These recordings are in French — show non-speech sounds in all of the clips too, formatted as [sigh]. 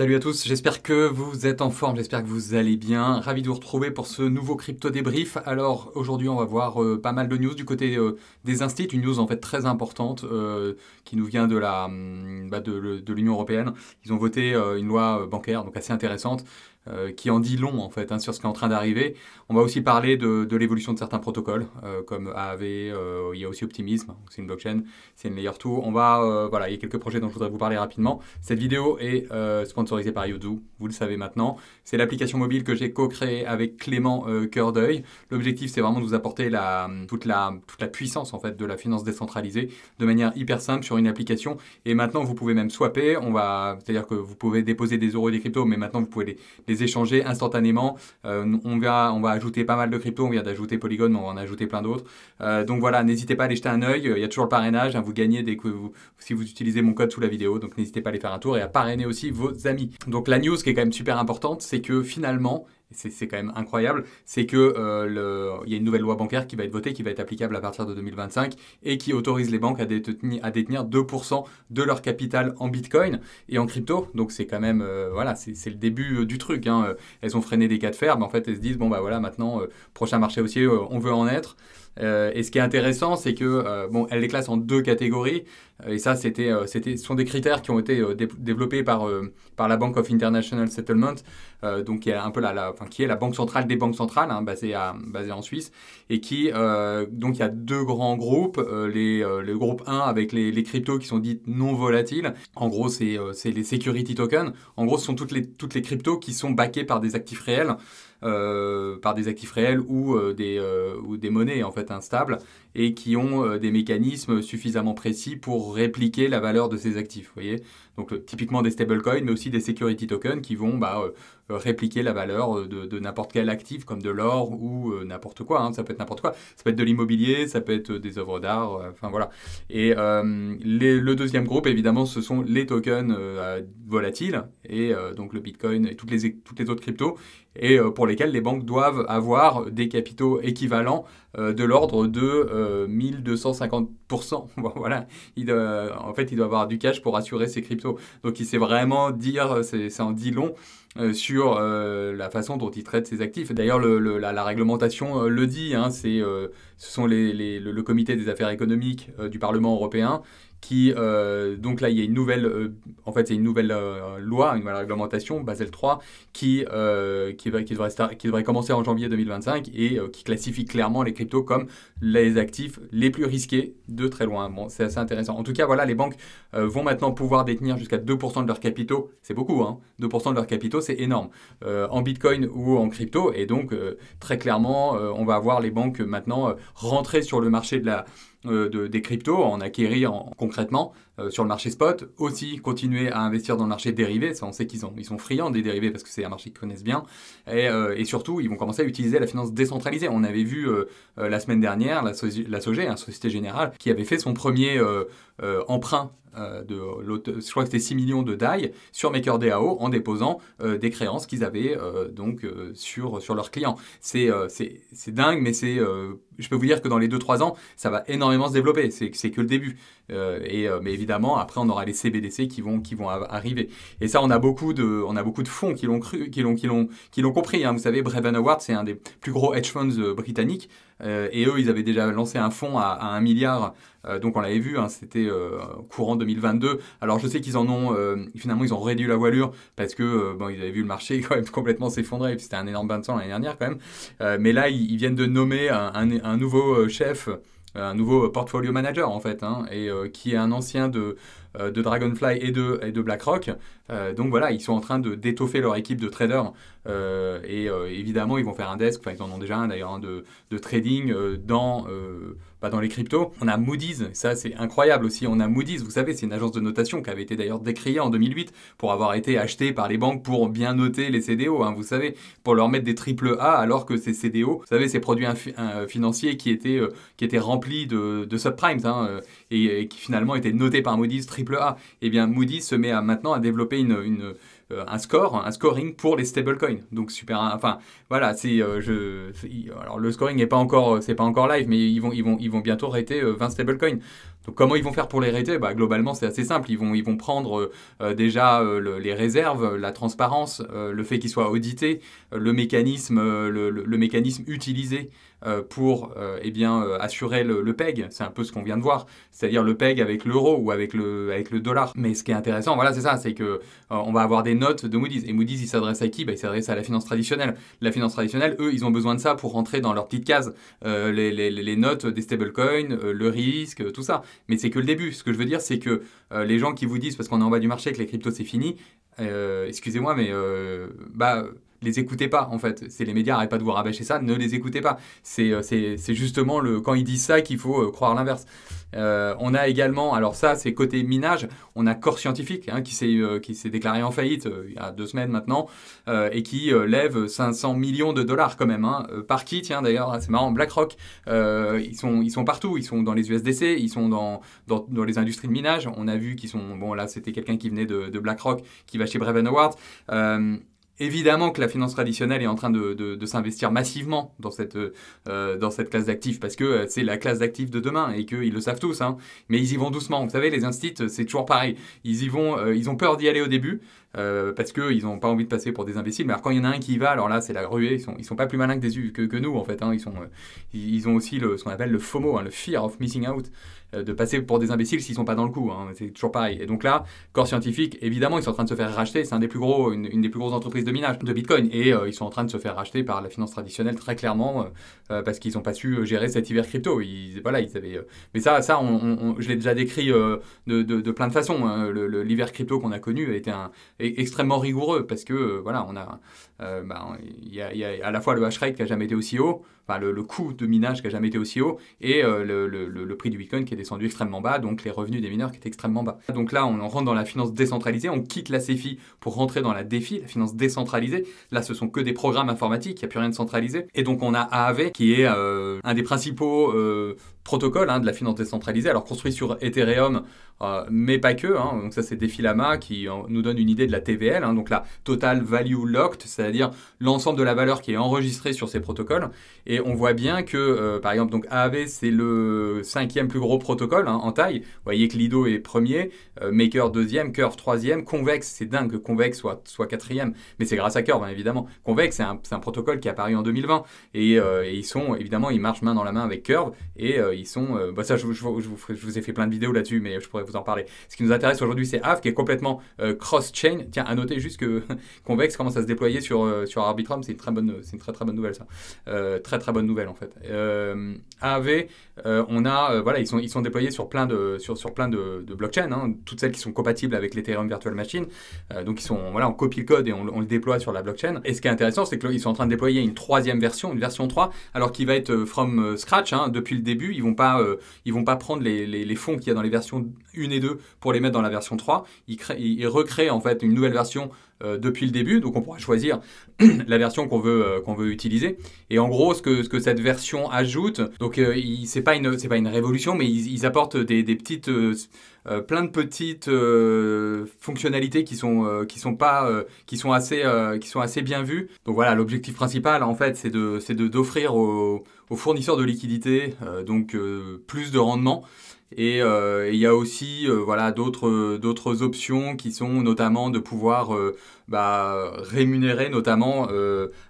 Salut à tous, j'espère que vous êtes en forme, j'espère que vous allez bien. Ravi de vous retrouver pour ce nouveau crypto débrief. Alors aujourd'hui on va voir euh, pas mal de news du côté euh, des instituts, une news en fait très importante euh, qui nous vient de la mm, bah, de, l'Union européenne. Ils ont voté une loi bancaire donc assez intéressante. qui en dit long en fait hein, sur ce qui est en train d'arriver. On va aussi parler de, l'évolution de certains protocoles comme AAV, il y a aussi Optimism, c'est une blockchain, c'est une layer 2. On va, voilà, il y a quelques projets dont je voudrais vous parler rapidement. Cette vidéo est sponsorisée autorisé par Yuzu, vous le savez maintenant. C'est l'application mobile que j'ai co créé avec Clément euh, Cœur d'œil. L'objectif, c'est vraiment de vous apporter toute, la, puissance en fait de la finance décentralisée de manière hyper simple sur une application. Et maintenant, vous pouvez même swapper. On va, c'est-à-dire que vous pouvez déposer des euros et des cryptos, mais maintenant vous pouvez les, échanger instantanément. Euh, on va, on va ajouter pas mal de cryptos. On vient d'ajouter Polygon, mais on va en ajouter plein d'autres. Euh, donc voilà, n'hésitez pas à aller jeter un œil. Il y a toujours le parrainage. Hein. vous gagnez dès que si vous utilisez mon code sous la vidéo. Donc n'hésitez pas à aller faire un tour et à parrainer aussi vos amis donc la news qui est quand même super importante, c'est que finalement, c'est quand même incroyable, c'est que euh, il y a une nouvelle loi bancaire qui va être votée, qui va être applicable à partir de 2025 et qui autorise les banques à détenir, 2% de leur capital en Bitcoin et en crypto. Donc c'est quand même, euh, voilà, c'est le début euh, du truc. Hein. Elles ont freiné des cas de fer, mais en fait elles se disent, bon bah voilà, maintenant, prochain marché haussier, on veut en être. et ce qui est intéressant, c'est que, bon, elles les classent en deux catégories. Et ça, c'était, euh, c'était, ce sont des critères qui ont été euh, développés par, euh, par la Bank of International Settlement, donc qui est un peu la, enfin, qui est la banque centrale des banques centrales, hein, basée, à, basée en Suisse, et qui, donc, il y a deux grands groupes, les, le groupe 1 avec les, les, cryptos qui sont dites non volatiles. En gros, c'est, les security tokens. En gros, ce sont toutes les, toutes les cryptos qui sont backées par des actifs réels. par des actifs réels ou, des, ou des monnaies en fait instables et qui ont des mécanismes suffisamment précis pour répliquer la valeur de ses actifs. Vous voyez Donc, typiquement des stablecoins, mais aussi des security tokens qui vont bah, euh, euh, répliquer la valeur euh, de, n'importe quel actif comme de l'or ou euh, n'importe quoi. Hein. ça peut être n'importe quoi. Ça peut être de l'immobilier, ça peut être des œuvres d'art. Enfin voilà. Et le deuxième groupe, évidemment, ce sont les tokens volatiles et donc le Bitcoin et toutes les, toutes les autres cryptos et pour lesquels les banques doivent avoir des capitaux équivalents de l'ordre de 1250%. [laughs] voilà. Il en fait, il doit avoir du cash pour assurer ses cryptos. Donc, il sait vraiment dire, c'est en dit long euh, sur euh, la façon dont il traite ses actifs. D'ailleurs, la, réglementation euh, le dit, hein, c'est, ce sont le, comité des affaires économiques du Parlement européen qui, euh, donc là, il y a une nouvelle, euh, en fait, c'est une nouvelle euh, loi, une nouvelle réglementation, Basel 3, qui, qui, qui, devrait qui, devrait, commencer en janvier 2025 et qui classifie clairement les cryptos comme les actifs les plus risqués de très loin. Bon, c'est assez intéressant. En tout cas, voilà, les banques vont maintenant pouvoir détenir jusqu'à 2% de leurs capitaux. C'est beaucoup, hein 2% de leurs capitaux, c'est énorme. en Bitcoin ou en crypto. Et donc, très clairement, on va avoir les banques maintenant rentrer sur le marché de la euh, de, des cryptos, en acquérir en, concrètement euh, sur le marché spot, aussi continuer à investir dans le marché dérivé, ça on sait qu'ils ils sont friands des dérivés parce que c'est un marché qu'ils connaissent bien, et, euh, et, surtout ils vont commencer à utiliser la finance décentralisée. On avait vu euh, la semaine dernière la, la SOG, hein, Société Générale, qui avait fait son premier emprunt de je crois que c'était 6 millions de DAI sur MakerDAO en déposant des créances qu'ils avaient donc sur, sur leurs clients. C'est dingue, mais c'est je peux vous dire que dans les 2-3 ans, ça va énormément se développer. C'est que le début. et, mais évidemment, après, on aura les CBDC qui vont, qui vont arriver. Et ça, on a beaucoup de, on a beaucoup de fonds qui l'ont cru, qui l'ont, qui l'ont, qui l'ont compris. Hein. Vous savez, Brevan Awards, c'est un des plus gros hedge funds euh, britanniques. Euh, et eux, ils avaient déjà lancé un fonds à, 1 milliard. Euh, donc, on l'avait vu, hein, c'était courant 2022. Alors, je sais qu'ils en ont, finalement, ils ont réduit la voilure parce que, bon, ils avaient vu le marché [laughs] même complètement s'effondrer. Et puis, c'était un énorme bain de sang l'année dernière, quand même. mais là, ils, viennent de nommer un, un nouveau chef. Euh, un nouveau euh, portfolio manager en fait, hein, et euh, qui est un ancien de, de Dragonfly et de, et de BlackRock. donc voilà, ils sont en train de d'étoffer leur équipe de traders et évidemment ils vont faire un desk, enfin ils en ont déjà un d'ailleurs, hein, de, de, trading dans dans les cryptos. On a Moody's, ça c'est incroyable aussi. On a Moody's, vous savez, c'est une agence de notation qui avait été d'ailleurs décriée en 2008 pour avoir été achetée par les banques pour bien noter les CDO, hein, vous savez, pour leur mettre des triple A alors que ces CDO, vous savez, ces produits euh, financiers qui étaient, euh, qui étaient remplis de, de subprimes hein, euh, et, qui finalement étaient notés par Moody's triple A. Et eh bien Moody's se met à, maintenant à développer une euh, un score, un scoring pour les stablecoins. Donc super, hein, enfin voilà, c'est euh, je, alors le scoring n'est pas encore, euh, c'est pas encore live, mais ils vont ils vont ils vont bientôt rater 20 stablecoins. Donc comment ils vont faire pour les rater bah, Globalement, c'est assez simple. Ils vont, ils vont prendre déjà les réserves, la transparence, le fait qu'ils soient audités, le mécanisme, le, mécanisme utilisé euh, pour euh, eh bien, euh, assurer le, PEG. C'est un peu ce qu'on vient de voir, c'est-à-dire le PEG avec l'euro ou avec le, avec le dollar. Mais ce qui est intéressant, voilà, c'est ça, c'est que on va avoir des notes de Moody's. Et Moody's, ils s'adressent à qui bah, Il s'adresse à la finance traditionnelle. La finance traditionnelle, eux, ils ont besoin de ça pour rentrer dans leur petite case. les, notes des stablecoins, le risque, tout ça. Mais c'est que le début. Ce que je veux dire, c'est que les gens qui vous disent, parce qu'on est en bas du marché, que les cryptos, c'est fini, excusez-moi, mais bah les écoutez pas en fait. C'est les médias, arrêtez pas de vous rabâcher ça, ne les écoutez pas. C'est euh, justement le, quand ils disent ça qu'il faut euh, croire l'inverse. Euh, on a également, alors ça c'est côté minage, on a Corps Scientifique hein, qui s'est déclaré en faillite il y a deux semaines maintenant et qui lève 500 millions de dollars quand même. Hein. par qui Tiens d'ailleurs, c'est marrant, BlackRock, ils, sont, ils sont partout, ils sont dans les USDC, ils sont dans, dans, les industries de minage. On a vu qu'ils sont, bon là c'était quelqu'un qui venait de, BlackRock qui va chez Breven Awards. Évidemment que la finance traditionnelle est en train de, s'investir massivement dans cette, euh, dans cette classe d'actifs parce que euh, c'est la classe d'actifs de demain et qu'ils le savent tous. Hein. Mais ils y vont doucement. Vous savez, les instituts, c'est toujours pareil. Ils y vont, euh, ils ont peur d'y aller au début. Euh, parce qu'ils n'ont pas envie de passer pour des imbéciles. Mais alors, quand il y en a un qui y va, alors là, c'est la ruée. Ils sont, ils sont pas plus malins que, nous, en fait. Hein. Ils, sont, euh, ils ont aussi le, ce qu'on appelle le FOMO, hein, le fear of missing out, euh, de passer pour des imbéciles s'ils sont pas dans le coup. Hein. C'est toujours pareil. Et donc là, corps scientifique, évidemment, ils sont en train de se faire racheter. C'est un des plus gros, une, des plus grosses entreprises de minage de Bitcoin. Et ils sont en train de se faire racheter par la finance traditionnelle très clairement parce qu'ils n'ont pas su gérer cet hiver crypto. voilà, ils avaient. mais ça, ça, je l'ai déjà décrit de, plein de façons. L'hiver crypto qu'on a connu a été un extrêmement rigoureux parce que euh, voilà, on a euh, ben, il, y a, à la fois le hash rate qui n'a jamais été aussi haut, le, coût de minage qui n'a jamais été aussi haut, et euh, le, prix du Bitcoin qui est descendu extrêmement bas, donc les revenus des mineurs qui étaient extrêmement bas. Donc là, on rentre dans la finance décentralisée, on quitte la CFI pour rentrer dans la DEFI, la finance décentralisée. Là, ce sont que des programmes informatiques, il n'y a plus rien de centralisé. Et donc on a Aave qui est euh, un des principaux protocoles hein, de la finance décentralisée, alors construit sur Ethereum, mais pas que. Hein. donc ça, c'est Defilama qui nous donne une idée de la TVL, hein. donc la Total Value Locked, c'est c'est-à-dire l'ensemble de la valeur qui est enregistrée sur ces protocoles. Et on voit bien que, euh, par exemple, donc AAV, c'est le cinquième plus gros protocole hein, en taille. Vous voyez que Lido est premier, euh, Maker deuxième, Curve troisième, Convex, c'est dingue que Convex soit, soit quatrième, mais c'est grâce à Curve, hein, évidemment. Convex, c'est un, un, protocole qui est apparu en 2020, euh, et, ils sont, évidemment, ils marchent main dans la main avec Curve, et euh, ils sont, bah ça, je, vous, je, vous, ai fait plein de vidéos là-dessus, mais je pourrais vous en parler. Ce qui nous intéresse aujourd'hui, c'est Aave, qui est complètement cross-chain. Tiens, à noter juste que [laughs] Convex commence à se déployer sur, sur Arbitrum, c'est une très bonne, c'est une très très bonne nouvelle, ça. très très bonne nouvelle, en fait. Aave, on a, voilà, ils sont, ils sont déployés sur plein de, sur, sur plein de, de blockchains, hein, toutes celles qui sont compatibles avec l'Ethereum Virtual Machine. Euh, donc, ils sont, voilà, on copie le code et on, le déploie sur la blockchain. Et ce qui est intéressant, c'est qu'ils sont en train de déployer une troisième version, une version 3, alors qu'il va être euh, from euh, scratch, hein. depuis le début. Ils ne vont, pas, ils vont pas prendre les, fonds qu'il y a dans les versions 1 et 2 pour les mettre dans la version 3. Ils, créent, ils recréent en fait une nouvelle version euh, depuis le début. Donc on pourra choisir [clears throat] la version qu'on veut, euh, qu'on veut utiliser. Et en gros, ce que, ce que cette version ajoute, donc euh, c'est pas, une, pas une révolution, mais ils, apportent des, des petites, euh, plein de petites fonctionnalités qui sont, qui sont, pas, qui sont, assez, qui sont assez bien vues. Donc voilà, l'objectif principal, en fait, c'est d'offrir aux, aux, fournisseurs de liquidités donc plus de rendement. Euh, et il y a aussi euh, voilà, d'autres options qui sont notamment de pouvoir euh, bah, rémunérer, notamment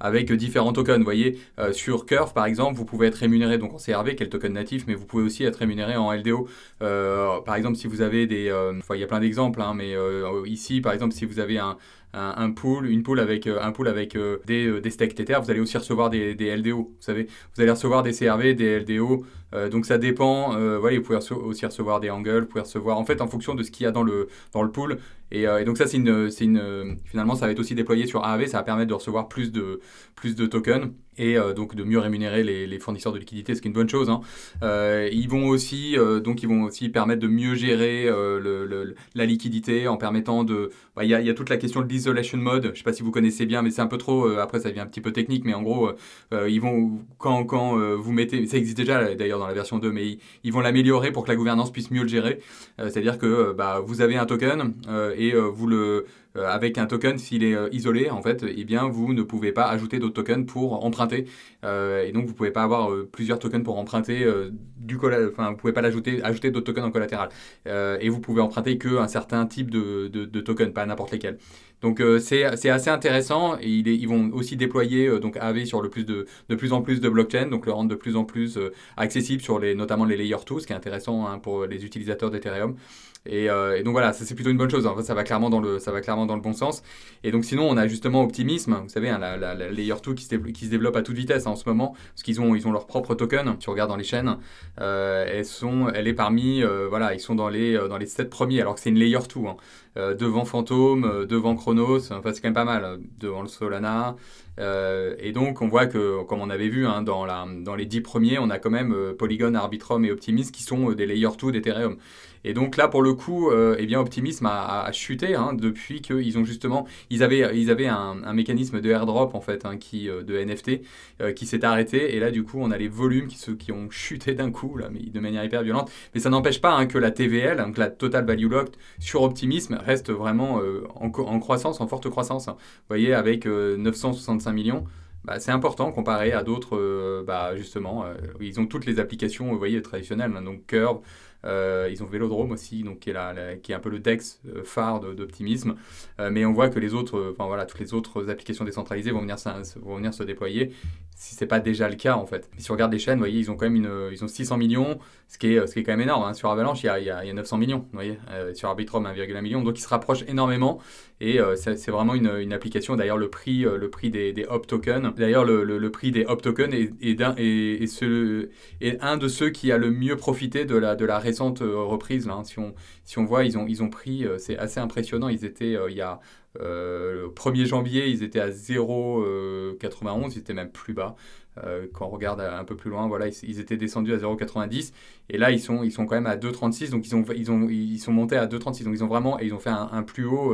avec différents tokens. Vous voyez, sur Curve, par exemple, vous pouvez être rémunéré donc en CRV, quel token natif, mais vous pouvez aussi être rémunéré en LDO. par exemple, si vous avez des... il y a plein d'exemples, hein, mais ici, par exemple, si vous avez un, pool, une pool avec, un pool avec des, des Tether, vous allez aussi recevoir des, des LDO. Vous savez, vous allez recevoir des CRV, des LDO. Euh, donc ça dépend. Euh, vous pouvez aussi recevoir des angles, vous pouvez recevoir en fait en fonction de ce qu'il y a dans le, dans le pool. Et, euh, donc ça, c'est une, une finalement, ça va être aussi déployé sur AAV, ça va permettre de recevoir plus de, plus de tokens et euh, donc de mieux rémunérer les, fournisseurs de liquidité, ce qui est une bonne chose. Hein. ils vont aussi donc ils vont aussi permettre de mieux gérer la liquidité en permettant de. Bah, il y, a, y, a toute la question de l'isolation mode. Je sais pas si vous connaissez bien, mais c'est un peu trop. après, ça devient un petit peu technique, mais en gros, ils vont quand quand vous mettez, ça existe déjà d'ailleurs la version 2, mais ils, vont l'améliorer pour que la gouvernance puisse mieux le gérer. Euh, c'est-à-dire que euh, bah, vous avez un token euh, et vous le euh, avec un token, s'il est euh, isolé, en fait, et eh bien, vous ne pouvez pas ajouter d'autres tokens pour emprunter. Euh, et donc, vous ne pouvez pas avoir plusieurs tokens pour emprunter du Enfin, vous pouvez pas l'ajouter, ajouter d'autres tokens en collatéral. et vous pouvez emprunter qu'un certain type de, de, token, pas n'importe lesquels. Donc c'est assez intéressant. ils vont aussi déployer donc AV sur le plus de, de plus en plus de blockchain, donc le rendre de plus en plus accessible sur les, notamment les Layer 2, ce qui est intéressant hein, pour les utilisateurs d'Ethereum. Euh, et, donc voilà, ça c'est plutôt une bonne chose. ça va clairement dans le, ça va clairement dans le bon sens. Et donc sinon, on a justement optimisme vous savez, hein, la, Layer 2 qui se, qui se, développe à toute vitesse hein, en ce moment, parce qu'ils ont, ils ont leur propre token. Tu regardes dans les chaînes, euh, elles sont, elle est parmi, euh, voilà, ils sont dans les, dans les 7 premiers, alors que c'est une Layer 2. Hein. devant Phantom, devant Chronos, enfin c'est quand même pas mal, devant le Solana euh, et donc, on voit que, comme on avait vu, hein, dans, la, dans, les 10 premiers, on a quand même euh, Polygon, Arbitrum et Optimism qui sont euh, des Layer 2 d'Ethereum. Et donc là, pour le coup, eh bien, Optimism a, chuté hein, depuis qu'ils ont justement... Ils avaient, ils avaient un, mécanisme de airdrop, en fait, hein, qui, de NFT, qui s'est arrêté. Et là, du coup, on a les volumes qui, qui ont chuté d'un coup, là, mais de manière hyper violente. Mais ça n'empêche pas que la TVL, donc la Total Value Locked, sur Optimism, reste vraiment en, en, croissance, en forte croissance. Vous voyez, avec 965 millions, bah, c'est important comparé à d'autres, euh, bah, justement, euh, ils ont toutes les applications, vous voyez, traditionnelles, hein, donc Curve, euh, ils ont Vélodrome aussi, donc qui est, qui est un peu le DEX euh, phare d'Optimisme. Euh, mais on voit que les autres, enfin voilà, toutes les autres applications décentralisées vont venir, se déployer, si ce n'est pas déjà le cas en fait. si on regarde les chaînes, vous voyez, ils ont quand même ils ont 600 millions, ce qui est, ce qui est quand même énorme. Hein. Sur Avalanche, il y, a, 900 millions, vous voyez, sur Arbitrum, 1,1 million. Donc ils se rapprochent énormément et c'est vraiment une, application. D'ailleurs, le prix, le prix des, des Hop tokens, d'ailleurs, le, prix des Hop tokens est, est, un de ceux qui a le mieux profité de la, de la reprise. Euh, reprises. Là, hein. si, on, si on voit, ils ont, ils ont pris, euh, c'est assez impressionnant, ils étaient euh, il y a le euh, 1er janvier, ils étaient à 0,91, euh, ils étaient même plus bas. Euh, quand on regarde un peu plus loin, voilà, ils, étaient descendus à 0,90 et là ils sont, ils sont quand même à 2,36 donc ils ont, ils ont, ils sont montés à 2,36 donc ils ont vraiment et ils ont fait un, plus haut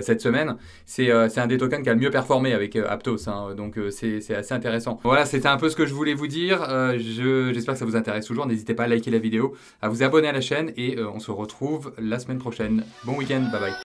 cette semaine. C'est un des tokens qui a le mieux performé avec Aptos, hein. donc c'est assez intéressant. Voilà, c'était un peu ce que je voulais vous dire. J'espère que ça vous intéresse toujours. N'hésitez pas à liker la vidéo, à vous abonner à la chaîne et on se retrouve la semaine prochaine. Bon week-end, bye bye.